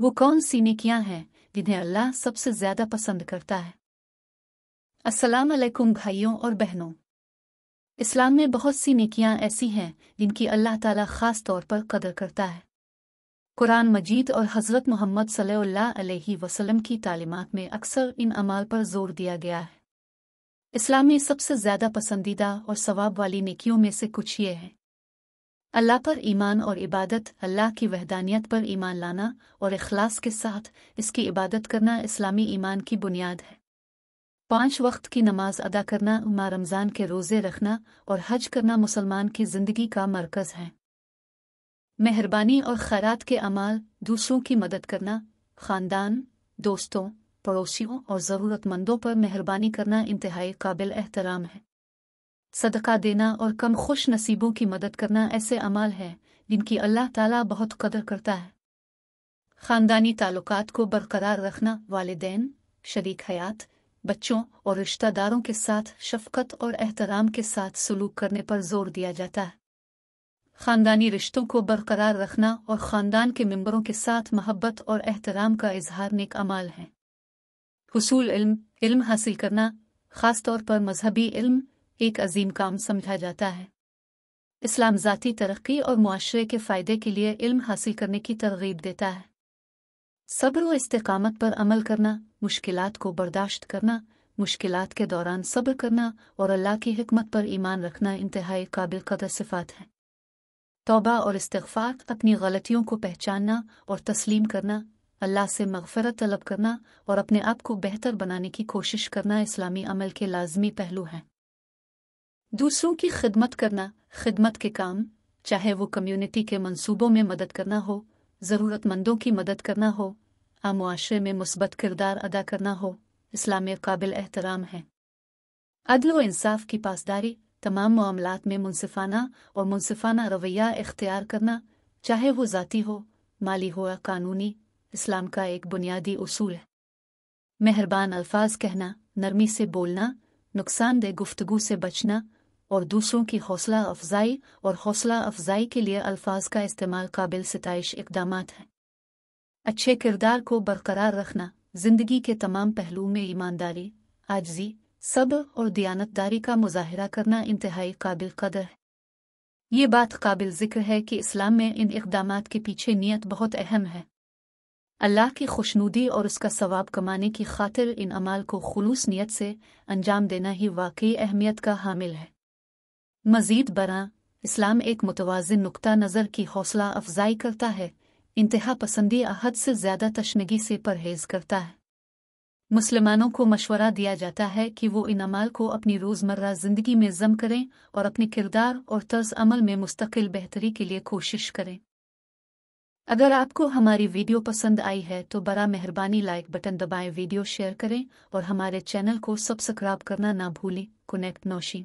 वो कौन सी नेकियां हैं जिन्हें अल्लाह सबसे ज्यादा पसंद करता है अस्सलाम वालेकुम भाइयों और बहनों इस्लाम में बहुत सी नेकियां ऐसी हैं जिनकी अल्लाह ताला खास तौर पर कदर करता है कुरान मजीद और हज़रत मोहम्मद अलैहि वसल्लम की तालीमत में अक्सर इन अमाल पर जोर दिया गया है इस्लाम में सबसे ज़्यादा पसंदीदा और सवाब वाली नेकियों में से कुछ ये हैं अल्लाह पर ईमान और इबादत अल्लाह की वहदानियत पर ईमान लाना और अखलास के साथ इसकी इबादत करना इस्लामी ईमान की बुनियाद है पांच वक्त की नमाज अदा करना उमा रमज़ान के रोज़े रखना और हज करना मुसलमान की ज़िंदगी का मरकज़ है मेहरबानी और खैरात के अमाल दूसरों की मदद करना ख़ानदान दोस्तों पड़ोसियों और ज़रूरतमंदों पर मेहरबानी करना इंतहाई काबिल एहतराम है सदका देना और कम खुश नसीबों की मदद करना ऐसे अमाल हैं जिनकी अल्लाह ताला बहुत कदर करता है ख़ानदानी ताल्लुकात को बरकरार रखना वालदेन शरीक हयात बच्चों और रिश्तेदारों के साथ शफकत और एहतराम के साथ सलूक करने पर जोर दिया जाता है ख़ानदानी रिश्तों को बरकरार रखना और ख़ानदान के मेम्बरों के साथ मोहब्बत और एहतराम का इजहार नेक अमाल है हसूल इल्म इल्म हासिल करना खासतौर पर मजहबी इल्म एक अजीम काम समझा जाता है इस्लाम ज़ाती तरक्की और माशरे के फ़ायदे के लिए इल्म हासिल करने की तरगीब देता है सब्र व इस्तकामत पर अमल करना मुश्किल को बर्दाश्त करना मुश्किल के दौरान सब्र करना और अल्लाह की हमत पर ईमान रखना इंतहाई काबिल कदर सिफात है तोबा और इस्तफ़ात अपनी गलतियों को पहचानना और तस्लीम करना अल्लाह से मगफरत तलब करना और अपने आप को बेहतर बनाने की कोशिश करना इस्लामी अमल के लाजमी पहलू हैं दूसरों की खिदमत करना खिदमत के काम चाहे वो कम्युनिटी के मंसूबों में मदद करना हो ज़रूरतमंदों की मदद करना हो आमाशरे में मुस्बत किरदार अदा करना हो इस्लाम काबिल एहतराम है अदल व इंसाफ की पासदारी तमाम मामलों में मुनसिफाना और मुनसिफाना रवैया इख्तियार करना चाहे वो ज़ाती हो माली हो या कानूनी इस्लाम का एक बुनियादी उसूल है मेहरबान अल्फाज कहना नरमी से बोलना नुकसानदेह गुफ्तगु से बचना और दूसरों की हौसला अफजाई और हौसला अफजाई के लिए अल्फाज का इस्तेमाल काबिल सतश इकदाम है अच्छे किरदार को बरकरार रखना जिंदगी के तमाम पहलुओं में ईमानदारी आजजी सब्र और दयानतदारी का मुजाहरा करना इंतहाई काबिल कदर है ये बात काबिल जिक्र है कि इस्लाम में इन इकदाम के पीछे नीयत बहुत अहम है अल्लाह की खुशनुदी और उसका सवाब कमाने की खातिर इन अमाल को खलूस नीयत से अंजाम देना ही वाकई अहमियत का हामिल है मजीद बरा इस्लाम एक मुतवाजन नुक़ नज़र की हौसला अफजाई करता है इंतहा पसंदी अहद से ज़्यादा तशनगी से परहेज करता है मुसलमानों को मशवरा दिया जाता है कि वो इन अमाल को अपनी रोज़मर्रा ज़िंदगी में जम करें और अपने किरदार और तर्ज अमल में मुस्तकिल बेहतरी के लिए कोशिश करें अगर आपको हमारी वीडियो पसंद आई है तो बड़ा मेहरबानी लाइक बटन दबाएं वीडियो शेयर करें और हमारे चैनल को सब्सक्राइब करना ना भूलें कुनेक्ट नौशी